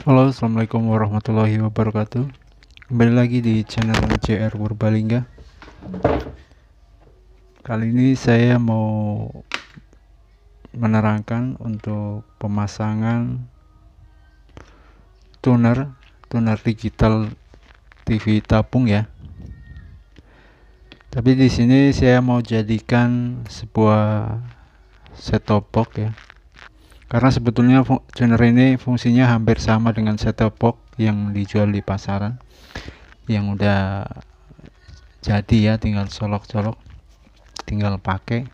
Halo assalamualaikum warahmatullahi wabarakatuh Kembali lagi di channel CR Purbalingga Kali ini saya mau menerangkan untuk pemasangan tuner tuner digital TV tabung ya tapi di sini saya mau jadikan sebuah set top box ya karena sebetulnya tuner ini fungsinya hampir sama dengan set box yang dijual di pasaran yang udah jadi ya tinggal colok-colok tinggal pakai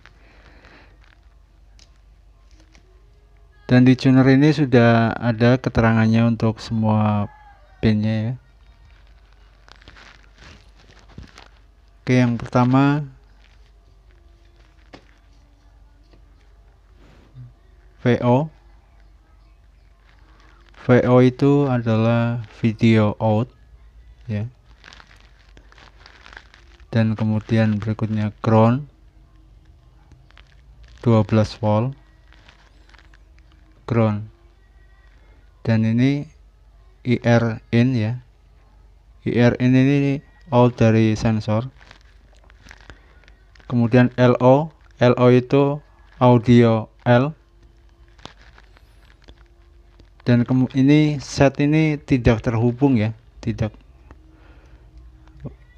dan di tuner ini sudah ada keterangannya untuk semua pinnya ya oke yang pertama VO VO itu adalah video out ya dan kemudian berikutnya ground 12 volt ground dan ini IR in ya IR in ini out dari sensor kemudian LO LO itu audio L dan ini set ini tidak terhubung ya tidak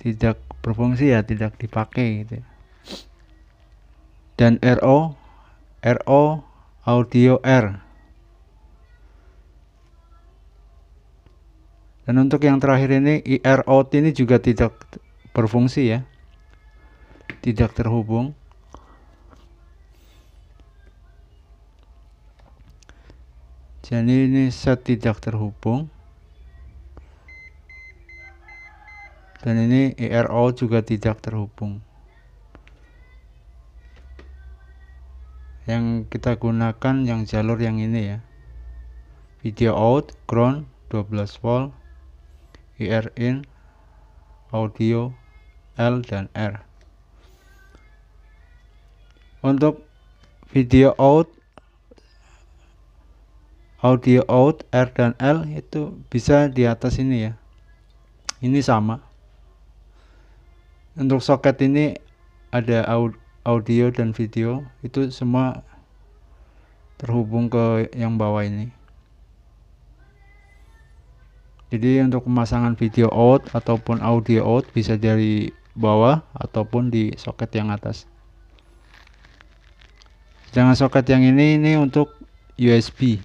tidak berfungsi ya tidak dipakai gitu ya. dan RO RO audio R dan untuk yang terakhir ini IR ini juga tidak berfungsi ya tidak terhubung jadi ini set tidak terhubung dan ini IRO e juga tidak terhubung yang kita gunakan yang jalur yang ini ya video out ground 12 volt IR e in audio L dan R untuk video out audio out R dan L itu bisa di atas ini ya ini sama untuk soket ini ada audio dan video itu semua terhubung ke yang bawah ini jadi untuk pemasangan video out ataupun audio out bisa dari bawah ataupun di soket yang atas jangan soket yang ini ini untuk USB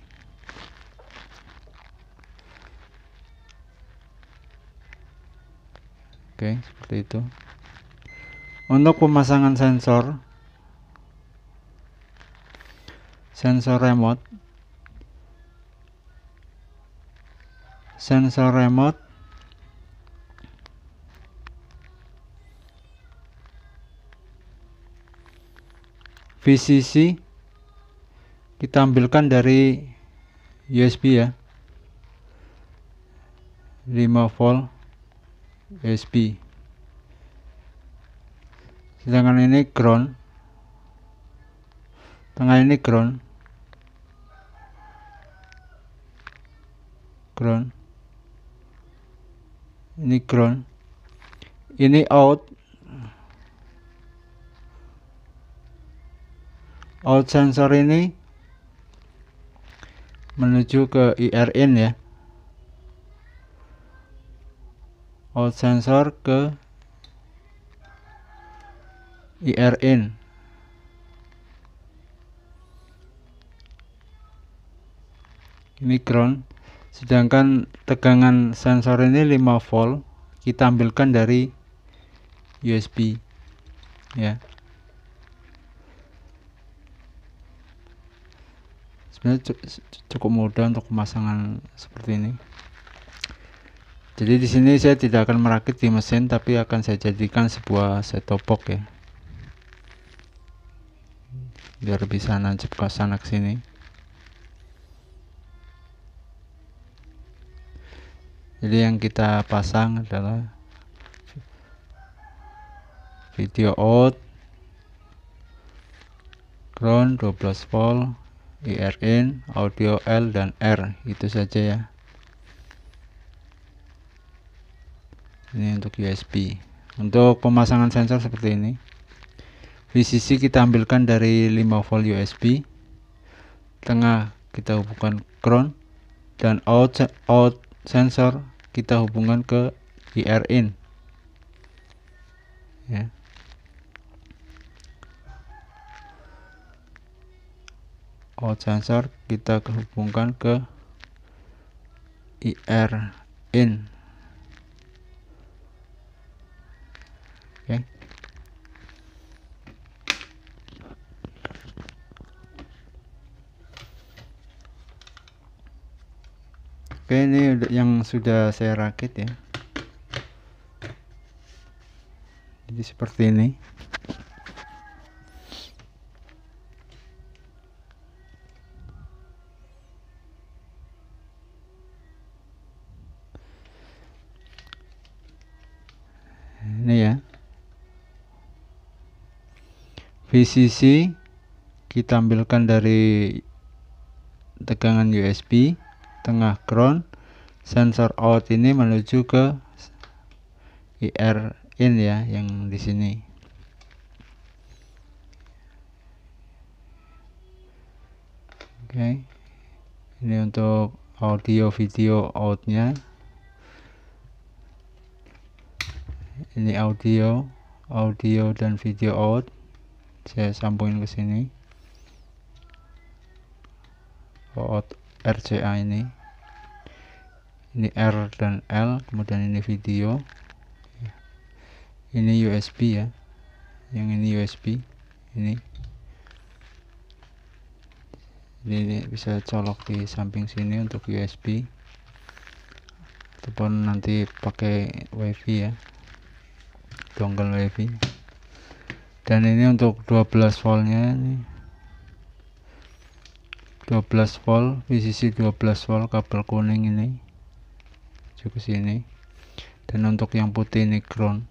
oke seperti itu untuk pemasangan sensor sensor remote sensor remote VCC kita ambilkan dari USB ya 5 volt USB sedangkan ini ground tengah ini ground ground ini ground ini out out sensor ini menuju ke IRN ya out sensor ke IR in ini ground sedangkan tegangan sensor ini 5 volt kita ambilkan dari USB ya sebenarnya cukup mudah untuk pemasangan seperti ini jadi di sini saya tidak akan merakit di mesin tapi akan saya jadikan sebuah setopok ya biar bisa nancep ke sana ke sini jadi yang kita pasang adalah video out ground 12 volt IR in audio L dan R itu saja ya ini untuk USB untuk pemasangan sensor seperti ini VCC kita ambilkan dari 5 volt USB tengah kita hubungkan ground dan out, out sensor kita hubungkan ke IR in ya out sensor kita hubungkan ke IR in oke ini yang sudah saya rakit ya jadi seperti ini ini ya VCC kita ambilkan dari tegangan USB tengah ground sensor out ini menuju ke IR in ya yang di sini oke okay. ini untuk audio video outnya ini audio audio dan video out saya sambungin ke sini out RCA ini ini R dan L kemudian ini video ini USB ya yang ini USB ini ini bisa colok di samping sini untuk USB ataupun nanti pakai wifi ya dongle wifi dan ini untuk 12 voltnya nih 12 volt VCC 12 volt kabel kuning ini ke sini dan untuk yang putih ini ground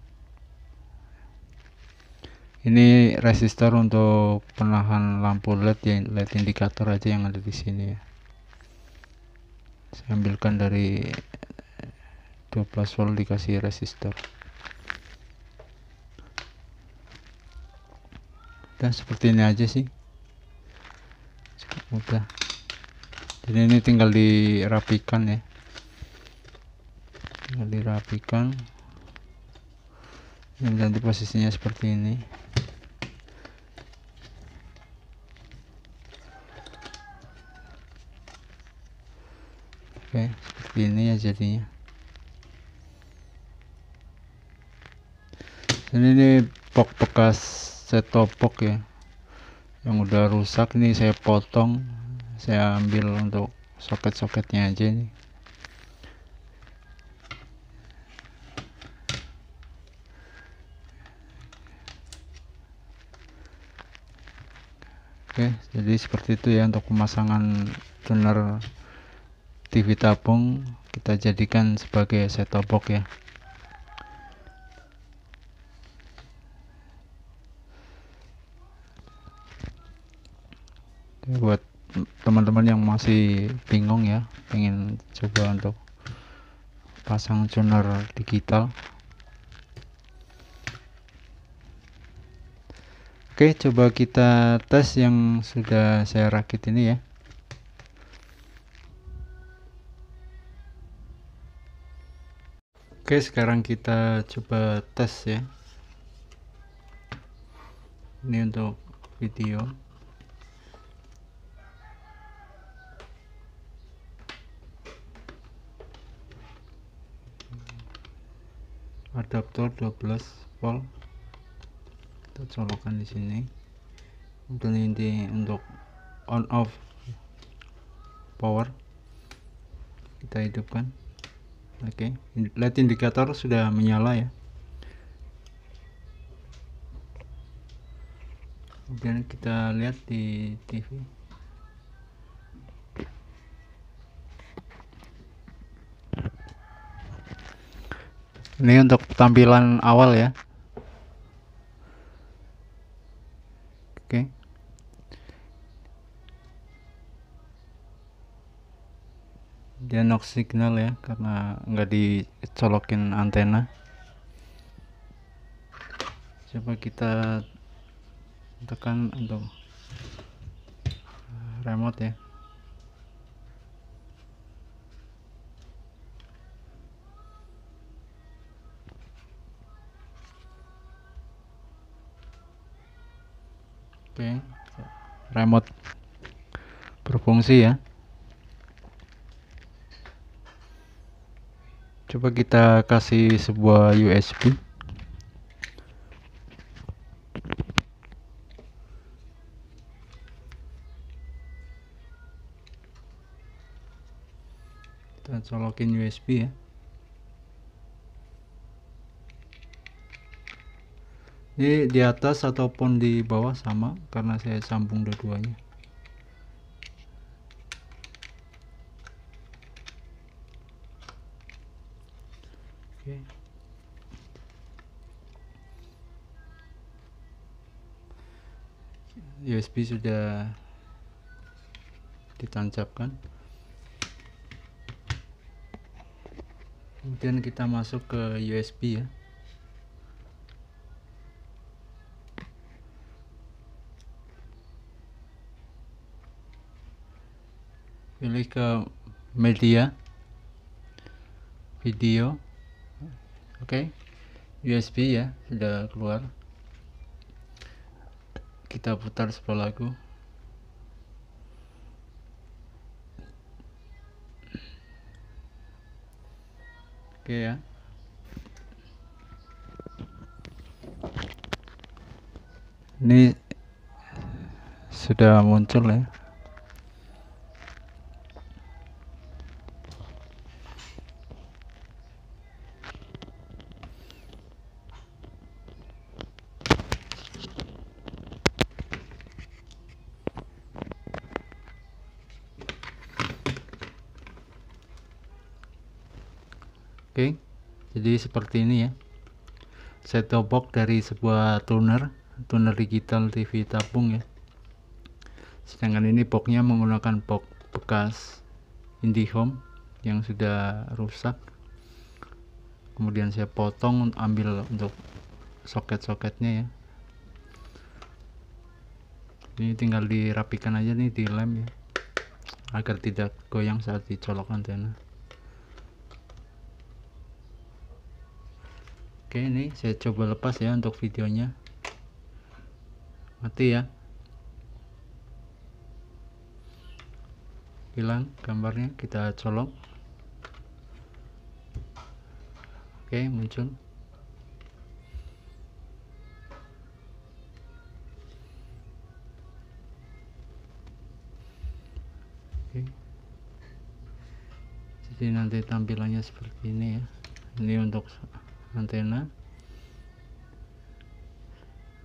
ini resistor untuk penahan lampu led yang led indikator aja yang ada di sini ya saya ambilkan dari 12 volt dikasih resistor dan seperti ini aja sih udah jadi ini tinggal dirapikan ya tinggal dirapikan dan nanti posisinya seperti ini oke seperti ini ya jadinya dan ini pok bekas setopok ya yang udah rusak nih saya potong saya ambil untuk soket-soketnya aja nih Oke, jadi seperti itu ya untuk pemasangan tuner TV tabung kita jadikan sebagai set top box ya. buat teman-teman yang masih bingung ya ingin coba untuk pasang tuner digital oke coba kita tes yang sudah saya rakit ini ya Oke, sekarang kita coba tes ya. Ini untuk video. adaptor 12 volt kita colokan di sini Untuk ini untuk on off power kita hidupkan oke okay. light indikator sudah menyala ya kemudian kita lihat di TV ini untuk tampilan awal ya oke dia no signal ya karena nggak dicolokin antena coba kita tekan untuk remote ya Oke. Remote berfungsi ya. Coba kita kasih sebuah USB. Kita colokin USB ya. ini di atas ataupun di bawah sama karena saya sambung dua-duanya USB sudah ditancapkan kemudian kita masuk ke USB ya lebih ke media video oke okay. USB ya sudah keluar kita putar sebuah lagu oke okay, ya ini sudah muncul ya Oke, jadi seperti ini ya. Set top box dari sebuah tuner, tuner digital TV tabung ya. Sedangkan ini boxnya menggunakan box bekas IndiHome yang sudah rusak. Kemudian saya potong ambil untuk soket-soketnya ya. Ini tinggal dirapikan aja nih di lem ya agar tidak goyang saat dicolok antena. oke ini saya coba lepas ya untuk videonya mati ya hilang gambarnya kita colok oke muncul oke jadi nanti tampilannya seperti ini ya ini untuk antena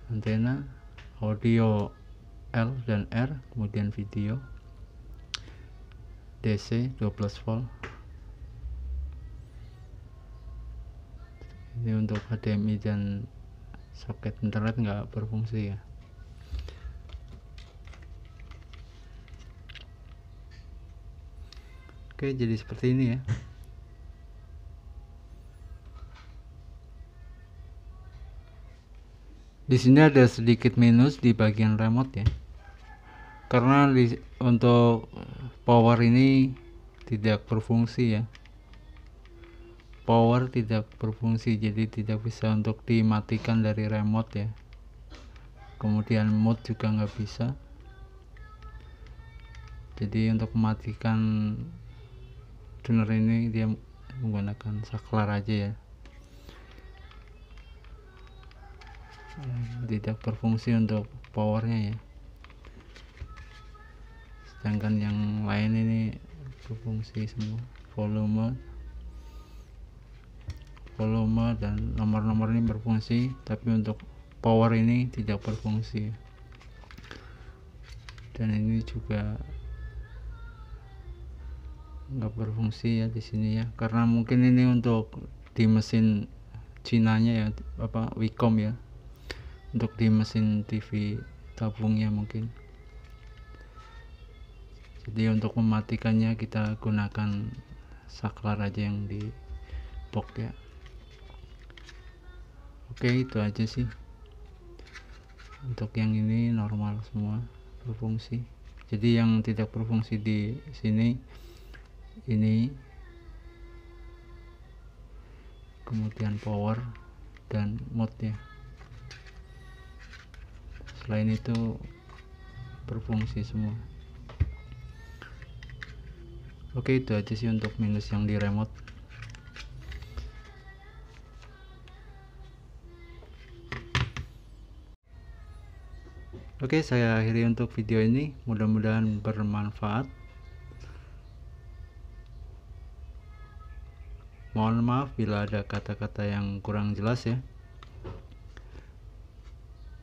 antena audio L dan R kemudian video DC 12 volt ini untuk HDMI dan soket internet nggak berfungsi ya oke jadi seperti ini ya di sini ada sedikit minus di bagian remote ya karena di, untuk power ini tidak berfungsi ya power tidak berfungsi jadi tidak bisa untuk dimatikan dari remote ya kemudian mode juga nggak bisa jadi untuk mematikan tuner ini dia menggunakan saklar aja ya tidak berfungsi untuk powernya ya sedangkan yang lain ini berfungsi semua volume volume dan nomor-nomor ini berfungsi tapi untuk power ini tidak berfungsi dan ini juga enggak berfungsi ya di sini ya karena mungkin ini untuk di mesin cinanya ya apa Wicom ya untuk di mesin TV tabungnya mungkin jadi untuk mematikannya kita gunakan saklar aja yang di box ya oke itu aja sih untuk yang ini normal semua berfungsi jadi yang tidak berfungsi di sini ini kemudian power dan mode ya lain itu berfungsi semua oke itu aja sih untuk minus yang di remote Oke, saya akhiri untuk video ini. Mudah-mudahan bermanfaat. Mohon maaf bila ada kata-kata yang kurang jelas ya.